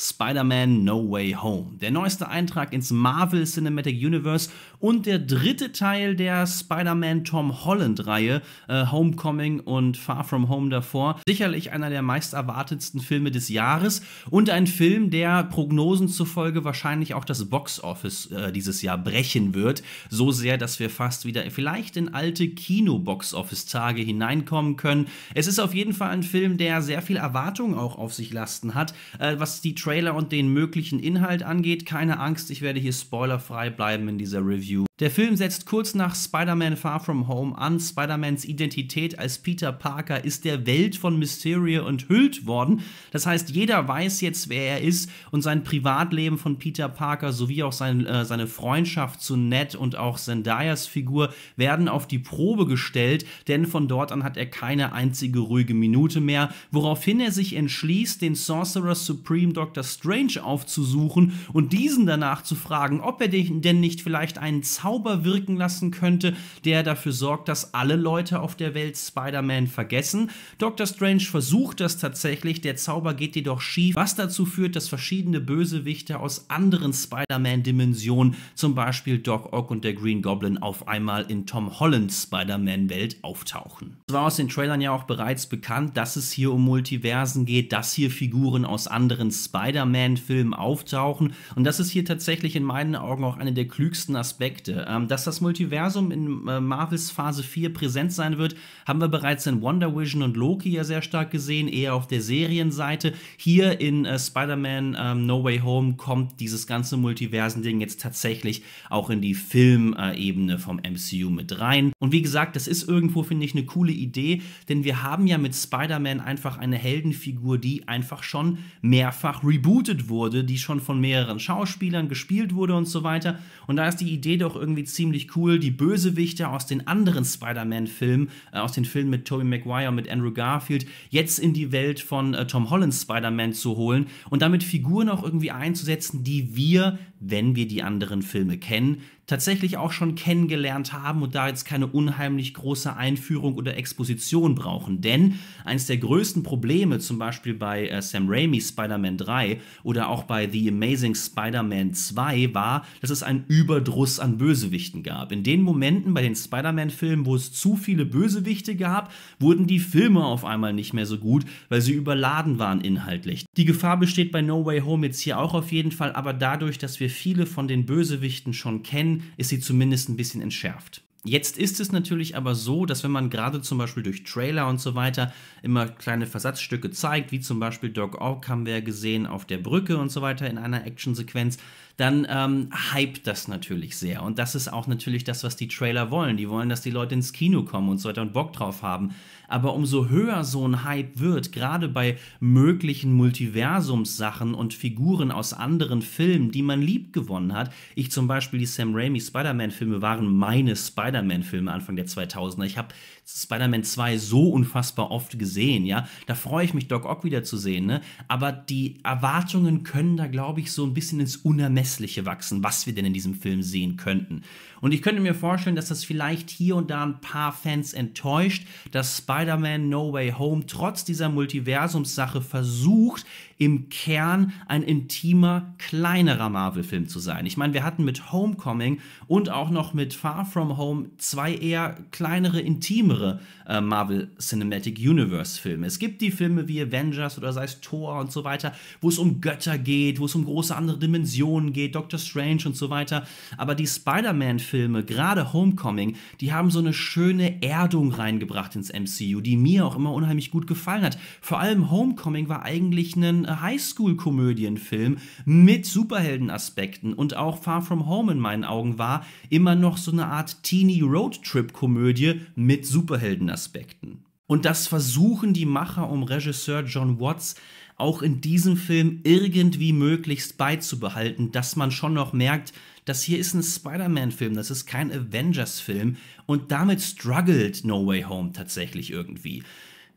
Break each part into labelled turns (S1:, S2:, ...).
S1: Spider-Man No Way Home, der neueste Eintrag ins Marvel Cinematic Universe und der dritte Teil der Spider-Man Tom Holland-Reihe, äh, Homecoming und Far From Home davor. Sicherlich einer der meist erwartetsten Filme des Jahres und ein Film, der Prognosen zufolge wahrscheinlich auch das Box Office äh, dieses Jahr brechen wird. So sehr, dass wir fast wieder vielleicht in alte Kino-Box Office-Tage hineinkommen können. Es ist auf jeden Fall ein Film, der sehr viel Erwartung auch auf sich lasten hat, äh, was die Trailer und den möglichen Inhalt angeht, keine Angst, ich werde hier spoilerfrei bleiben in dieser Review. Der Film setzt kurz nach Spider-Man Far From Home an. Spider-Mans Identität als Peter Parker ist der Welt von Mysterio enthüllt worden. Das heißt, jeder weiß jetzt, wer er ist und sein Privatleben von Peter Parker sowie auch sein, äh, seine Freundschaft zu Ned und auch Zendayas Figur werden auf die Probe gestellt, denn von dort an hat er keine einzige ruhige Minute mehr, woraufhin er sich entschließt, den Sorcerer Supreme Dr. Strange aufzusuchen und diesen danach zu fragen, ob er denn nicht vielleicht einen Zauber Zauber wirken lassen könnte, der dafür sorgt, dass alle Leute auf der Welt Spider-Man vergessen. Doctor Strange versucht das tatsächlich, der Zauber geht jedoch schief, was dazu führt, dass verschiedene Bösewichte aus anderen Spider-Man-Dimensionen, zum Beispiel Doc Ock und der Green Goblin, auf einmal in Tom Hollands Spider-Man-Welt auftauchen. Es war aus den Trailern ja auch bereits bekannt, dass es hier um Multiversen geht, dass hier Figuren aus anderen Spider-Man-Filmen auftauchen und das ist hier tatsächlich in meinen Augen auch einer der klügsten Aspekte. Geschichte. Ähm, dass das Multiversum in äh, Marvels Phase 4 präsent sein wird, haben wir bereits in Wonder Vision und Loki ja sehr stark gesehen, eher auf der Serienseite. Hier in äh, Spider-Man ähm, No Way Home kommt dieses ganze Multiversen-Ding jetzt tatsächlich auch in die Filmebene vom MCU mit rein. Und wie gesagt, das ist irgendwo, finde ich, eine coole Idee, denn wir haben ja mit Spider-Man einfach eine Heldenfigur, die einfach schon mehrfach rebootet wurde, die schon von mehreren Schauspielern gespielt wurde und so weiter. Und da ist die Idee doch irgendwie ziemlich cool. Die Bösewichte aus den anderen Spider-Man-Filmen, äh, aus den Filmen mit Tobey Maguire und mit Andrew Garfield, jetzt in die Welt von äh, Tom Hollands Spider-Man zu holen und damit Figuren auch irgendwie einzusetzen, die wir, wenn wir die anderen Filme kennen, tatsächlich auch schon kennengelernt haben und da jetzt keine unheimlich große Einführung oder Exposition brauchen. Denn eines der größten Probleme, zum Beispiel bei äh, Sam Raimi Spider-Man 3 oder auch bei The Amazing Spider-Man 2, war, dass es einen Überdruss an Bösewichten gab. In den Momenten bei den Spider-Man-Filmen, wo es zu viele Bösewichte gab, wurden die Filme auf einmal nicht mehr so gut, weil sie überladen waren inhaltlich. Die Gefahr besteht bei No Way Home jetzt hier auch auf jeden Fall, aber dadurch, dass wir viele von den Bösewichten schon kennen, ist sie zumindest ein bisschen entschärft. Jetzt ist es natürlich aber so, dass wenn man gerade zum Beispiel durch Trailer und so weiter immer kleine Versatzstücke zeigt, wie zum Beispiel Dog Ork haben wir ja gesehen auf der Brücke und so weiter in einer Actionsequenz, dann ähm, hypt das natürlich sehr. Und das ist auch natürlich das, was die Trailer wollen. Die wollen, dass die Leute ins Kino kommen und so weiter und Bock drauf haben. Aber umso höher so ein Hype wird, gerade bei möglichen Multiversumssachen und Figuren aus anderen Filmen, die man lieb gewonnen hat. Ich zum Beispiel, die Sam Raimi Spider-Man-Filme waren meine Spider-Man-Filme Anfang der 2000er. Ich habe Spider-Man 2 so unfassbar oft gesehen, ja. Da freue ich mich, Doc Ock wiederzusehen, ne? Aber die Erwartungen können da, glaube ich, so ein bisschen ins Unermessliche wachsen, was wir denn in diesem Film sehen könnten. Und ich könnte mir vorstellen, dass das vielleicht hier und da ein paar Fans enttäuscht, dass Spider-Man No Way Home trotz dieser Multiversumssache versucht, im Kern ein intimer, kleinerer Marvel-Film zu sein. Ich meine, wir hatten mit Homecoming und auch noch mit Far From Home zwei eher kleinere, intimere äh, Marvel Cinematic Universe-Filme. Es gibt die Filme wie Avengers oder sei es Thor und so weiter, wo es um Götter geht, wo es um große andere Dimensionen geht, Doctor Strange und so weiter. Aber die Spider-Man-Filme, gerade Homecoming, die haben so eine schöne Erdung reingebracht ins MCU, die mir auch immer unheimlich gut gefallen hat. Vor allem Homecoming war eigentlich ein äh, Highschool-Komödienfilm mit Superheldenaspekten und auch Far From Home in meinen Augen war immer noch so eine Art Teenie-Roadtrip-Komödie mit Superheldenaspekten. Und das versuchen die Macher um Regisseur John Watts auch in diesem Film irgendwie möglichst beizubehalten, dass man schon noch merkt, das hier ist ein Spider-Man-Film, das ist kein Avengers-Film und damit struggelt No Way Home tatsächlich irgendwie.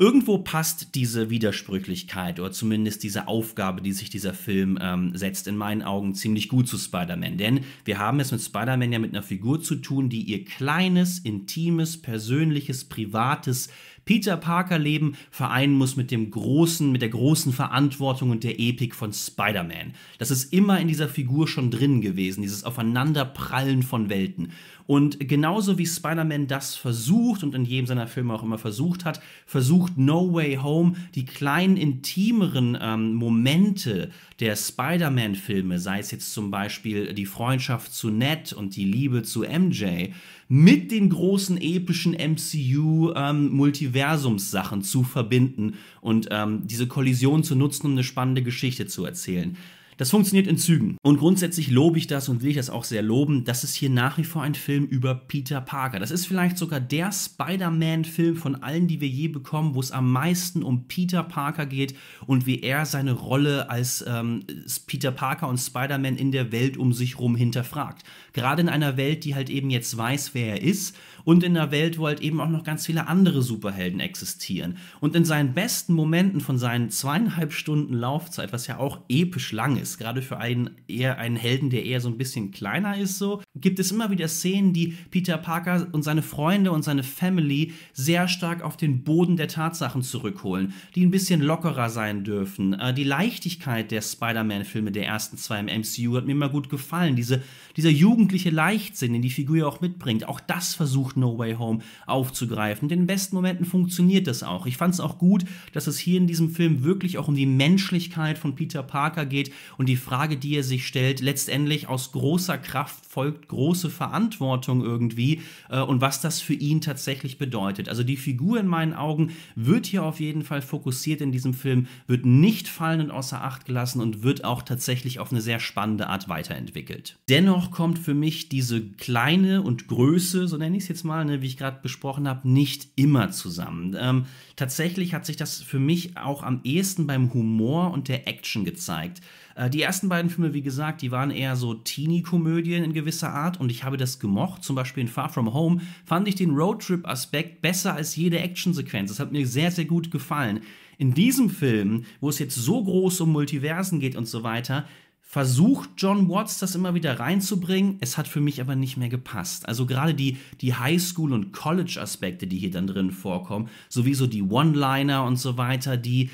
S1: Irgendwo passt diese Widersprüchlichkeit oder zumindest diese Aufgabe, die sich dieser Film ähm, setzt, in meinen Augen ziemlich gut zu Spider-Man. Denn wir haben es mit Spider-Man ja mit einer Figur zu tun, die ihr kleines, intimes, persönliches, privates Peter Parker Leben vereinen muss mit dem großen, mit der großen Verantwortung und der Epik von Spider-Man. Das ist immer in dieser Figur schon drin gewesen, dieses Aufeinanderprallen von Welten. Und genauso wie Spider-Man das versucht und in jedem seiner Filme auch immer versucht hat, versucht No Way Home die kleinen, intimeren ähm, Momente der Spider-Man-Filme, sei es jetzt zum Beispiel die Freundschaft zu Ned und die Liebe zu MJ, mit den großen epischen MCU-Multiversums-Sachen ähm, zu verbinden und ähm, diese Kollision zu nutzen, um eine spannende Geschichte zu erzählen. Das funktioniert in Zügen. Und grundsätzlich lobe ich das und will ich das auch sehr loben. Das ist hier nach wie vor ein Film über Peter Parker. Das ist vielleicht sogar der Spider-Man-Film von allen, die wir je bekommen, wo es am meisten um Peter Parker geht und wie er seine Rolle als ähm, Peter Parker und Spider-Man in der Welt um sich herum hinterfragt. Gerade in einer Welt, die halt eben jetzt weiß, wer er ist und in einer Welt, wo halt eben auch noch ganz viele andere Superhelden existieren. Und in seinen besten Momenten von seinen zweieinhalb Stunden Laufzeit, was ja auch episch lang ist, ist, gerade für einen eher einen Helden, der eher so ein bisschen kleiner ist, so, gibt es immer wieder Szenen, die Peter Parker und seine Freunde und seine Family sehr stark auf den Boden der Tatsachen zurückholen, die ein bisschen lockerer sein dürfen. Äh, die Leichtigkeit der Spider-Man-Filme der ersten zwei im MCU hat mir immer gut gefallen. Diese, dieser jugendliche Leichtsinn, den die Figur ja auch mitbringt, auch das versucht No Way Home aufzugreifen. In den besten Momenten funktioniert das auch. Ich fand es auch gut, dass es hier in diesem Film wirklich auch um die Menschlichkeit von Peter Parker geht und die Frage, die er sich stellt, letztendlich aus großer Kraft folgt große Verantwortung irgendwie äh, und was das für ihn tatsächlich bedeutet. Also die Figur in meinen Augen wird hier auf jeden Fall fokussiert in diesem Film, wird nicht fallen und außer Acht gelassen und wird auch tatsächlich auf eine sehr spannende Art weiterentwickelt. Dennoch kommt für mich diese kleine und Größe, so nenne ich es jetzt mal, ne, wie ich gerade besprochen habe, nicht immer zusammen. Ähm, tatsächlich hat sich das für mich auch am ehesten beim Humor und der Action gezeigt. Äh, die ersten beiden Filme, wie gesagt, die waren eher so Teenie-Komödien in gewisser Art und ich habe das gemocht. Zum Beispiel in Far From Home fand ich den Roadtrip-Aspekt besser als jede Actionsequenz. Das hat mir sehr, sehr gut gefallen. In diesem Film, wo es jetzt so groß um Multiversen geht und so weiter, versucht John Watts das immer wieder reinzubringen. Es hat für mich aber nicht mehr gepasst. Also gerade die, die Highschool- und College-Aspekte, die hier dann drin vorkommen, sowieso die One-Liner und so weiter, die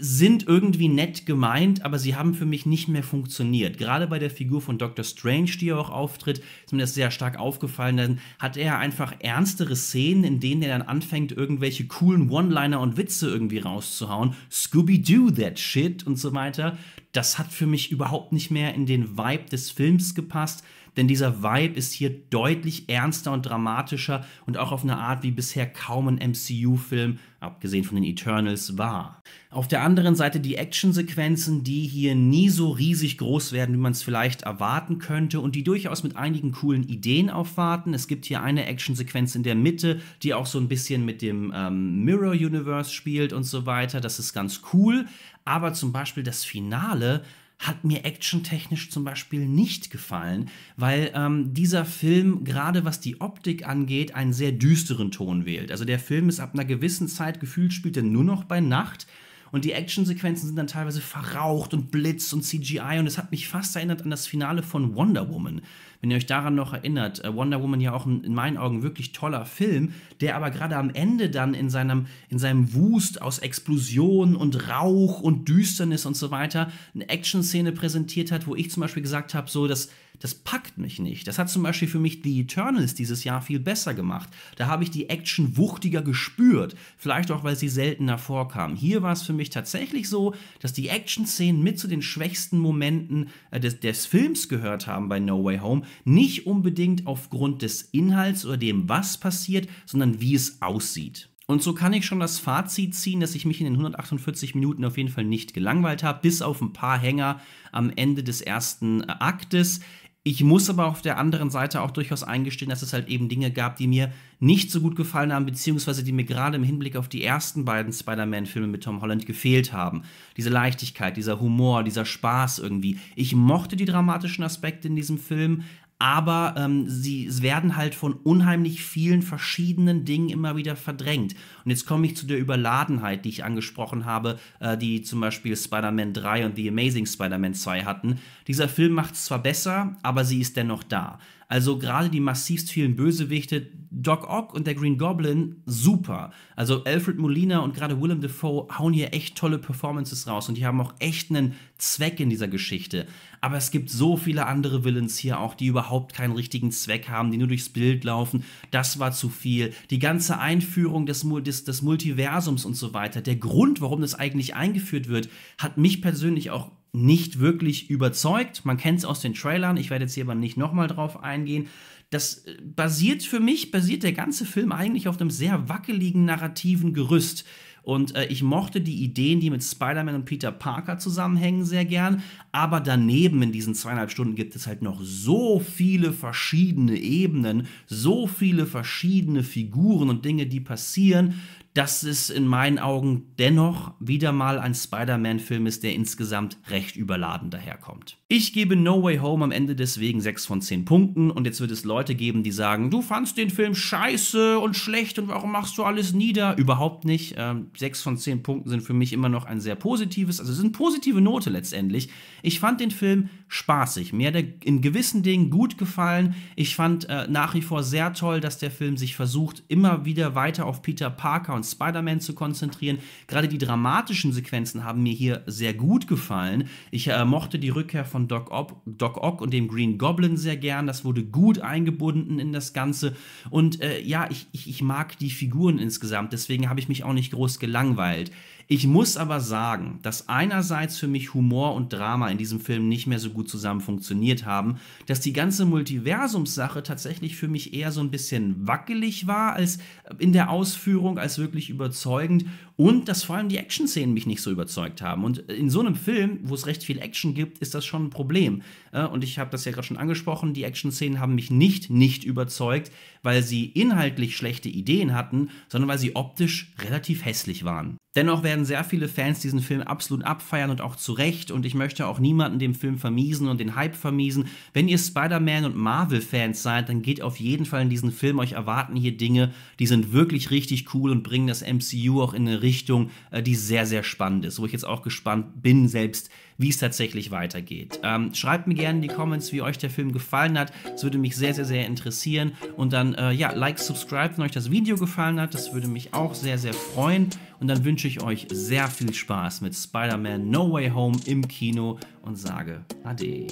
S1: sind irgendwie nett gemeint, aber sie haben für mich nicht mehr funktioniert. Gerade bei der Figur von Dr. Strange, die ja auch auftritt, ist mir das sehr stark aufgefallen. Dann hat er einfach ernstere Szenen, in denen er dann anfängt, irgendwelche coolen One-Liner und Witze irgendwie rauszuhauen. Scooby-Doo that shit und so weiter. Das hat für mich überhaupt nicht mehr in den Vibe des Films gepasst denn dieser Vibe ist hier deutlich ernster und dramatischer und auch auf eine Art, wie bisher kaum ein MCU-Film, abgesehen von den Eternals, war. Auf der anderen Seite die Actionsequenzen, die hier nie so riesig groß werden, wie man es vielleicht erwarten könnte und die durchaus mit einigen coolen Ideen aufwarten. Es gibt hier eine Actionsequenz in der Mitte, die auch so ein bisschen mit dem ähm, Mirror Universe spielt und so weiter. Das ist ganz cool. Aber zum Beispiel das Finale hat mir actiontechnisch zum Beispiel nicht gefallen, weil ähm, dieser Film gerade was die Optik angeht einen sehr düsteren Ton wählt. Also der Film ist ab einer gewissen Zeit gefühlt spielt er nur noch bei Nacht. Und die Actionsequenzen sind dann teilweise verraucht und Blitz und CGI und es hat mich fast erinnert an das Finale von Wonder Woman, wenn ihr euch daran noch erinnert, äh, Wonder Woman ja auch in, in meinen Augen wirklich toller Film, der aber gerade am Ende dann in seinem, in seinem Wust aus Explosionen und Rauch und Düsternis und so weiter eine Action-Szene präsentiert hat, wo ich zum Beispiel gesagt habe, so, das, das packt mich nicht. Das hat zum Beispiel für mich The Eternals dieses Jahr viel besser gemacht. Da habe ich die Action wuchtiger gespürt. Vielleicht auch, weil sie seltener vorkam. Hier war es für mich tatsächlich so, dass die Action-Szenen mit zu den schwächsten Momenten äh, des, des Films gehört haben bei No Way Home nicht unbedingt aufgrund des Inhalts oder dem, was passiert, sondern wie es aussieht. Und so kann ich schon das Fazit ziehen, dass ich mich in den 148 Minuten auf jeden Fall nicht gelangweilt habe, bis auf ein paar Hänger am Ende des ersten äh, Aktes. Ich muss aber auf der anderen Seite auch durchaus eingestehen, dass es halt eben Dinge gab, die mir nicht so gut gefallen haben, beziehungsweise die mir gerade im Hinblick auf die ersten beiden Spider-Man-Filme mit Tom Holland gefehlt haben. Diese Leichtigkeit, dieser Humor, dieser Spaß irgendwie. Ich mochte die dramatischen Aspekte in diesem Film, aber ähm, sie werden halt von unheimlich vielen verschiedenen Dingen immer wieder verdrängt. Und jetzt komme ich zu der Überladenheit, die ich angesprochen habe, äh, die zum Beispiel Spider-Man 3 und The Amazing Spider-Man 2 hatten. Dieser Film macht es zwar besser, aber sie ist dennoch da. Also gerade die massivst vielen Bösewichte, Doc Ock und der Green Goblin, super. Also Alfred Molina und gerade Willem Dafoe hauen hier echt tolle Performances raus und die haben auch echt einen Zweck in dieser Geschichte. Aber es gibt so viele andere Villains hier auch, die überhaupt keinen richtigen Zweck haben, die nur durchs Bild laufen. Das war zu viel. Die ganze Einführung des, des, des Multiversums und so weiter, der Grund, warum das eigentlich eingeführt wird, hat mich persönlich auch nicht wirklich überzeugt. Man kennt es aus den Trailern, ich werde jetzt hier aber nicht nochmal drauf eingehen. Das äh, basiert für mich, basiert der ganze Film eigentlich auf einem sehr wackeligen narrativen Gerüst. Und äh, ich mochte die Ideen, die mit Spider-Man und Peter Parker zusammenhängen, sehr gern. Aber daneben in diesen zweieinhalb Stunden gibt es halt noch so viele verschiedene Ebenen, so viele verschiedene Figuren und Dinge, die passieren, dass es in meinen Augen dennoch wieder mal ein Spider-Man-Film ist, der insgesamt recht überladen daherkommt. Ich gebe No Way Home am Ende deswegen 6 von 10 Punkten und jetzt wird es Leute geben, die sagen, du fandst den Film scheiße und schlecht und warum machst du alles nieder? Überhaupt nicht. 6 ähm, von 10 Punkten sind für mich immer noch ein sehr positives, also es ist positive Note letztendlich. Ich fand den Film spaßig. Mir hat er in gewissen Dingen gut gefallen. Ich fand äh, nach wie vor sehr toll, dass der Film sich versucht, immer wieder weiter auf Peter Parker und Spider-Man zu konzentrieren. Gerade die dramatischen Sequenzen haben mir hier sehr gut gefallen. Ich äh, mochte die Rückkehr von Doc, Ob Doc Ock und dem Green Goblin sehr gern. Das wurde gut eingebunden in das Ganze. Und äh, ja, ich, ich, ich mag die Figuren insgesamt. Deswegen habe ich mich auch nicht groß gelangweilt. Ich muss aber sagen, dass einerseits für mich Humor und Drama in diesem Film nicht mehr so gut zusammen funktioniert haben, dass die ganze Multiversumssache tatsächlich für mich eher so ein bisschen wackelig war als in der Ausführung als wirklich überzeugend und dass vor allem die Action-Szenen mich nicht so überzeugt haben. Und in so einem Film, wo es recht viel Action gibt, ist das schon ein Problem. Äh, und ich habe das ja gerade schon angesprochen, die Action-Szenen haben mich nicht nicht überzeugt, weil sie inhaltlich schlechte Ideen hatten, sondern weil sie optisch relativ hässlich waren. Dennoch werden sehr viele Fans diesen Film absolut abfeiern und auch zu Recht. Und ich möchte auch niemanden dem Film vermiesen und den Hype vermiesen. Wenn ihr Spider-Man und Marvel-Fans seid, dann geht auf jeden Fall in diesen Film. Euch erwarten hier Dinge, die sind wirklich richtig cool und bringen das MCU auch in eine Richtung, äh, die sehr, sehr spannend ist. Wo ich jetzt auch gespannt bin, selbst wie es tatsächlich weitergeht. Ähm, schreibt mir gerne in die Comments, wie euch der Film gefallen hat. Das würde mich sehr, sehr, sehr interessieren. Und dann, äh, ja, like, subscribe, wenn euch das Video gefallen hat. Das würde mich auch sehr, sehr freuen. Und dann wünsche ich euch sehr viel Spaß mit Spider-Man No Way Home im Kino und sage Ade.